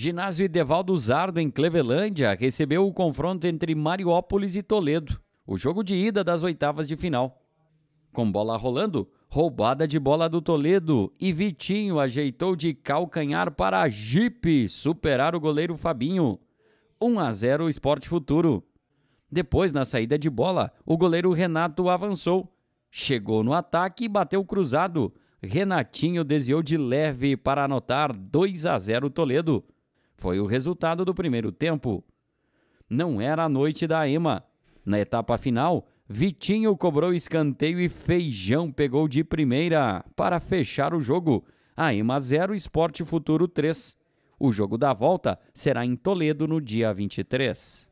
Ginásio Idevaldo Zardo, em Clevelândia, recebeu o confronto entre Mariópolis e Toledo, o jogo de ida das oitavas de final. Com bola rolando, roubada de bola do Toledo e Vitinho ajeitou de calcanhar para a Jipe superar o goleiro Fabinho. 1 a 0 Esporte Futuro. Depois, na saída de bola, o goleiro Renato avançou. Chegou no ataque e bateu cruzado. Renatinho desviou de leve para anotar 2 a 0 Toledo. Foi o resultado do primeiro tempo. Não era a noite da EMA. Na etapa final, Vitinho cobrou escanteio e Feijão pegou de primeira para fechar o jogo. A EMA 0, Esporte Futuro 3. O jogo da volta será em Toledo no dia 23.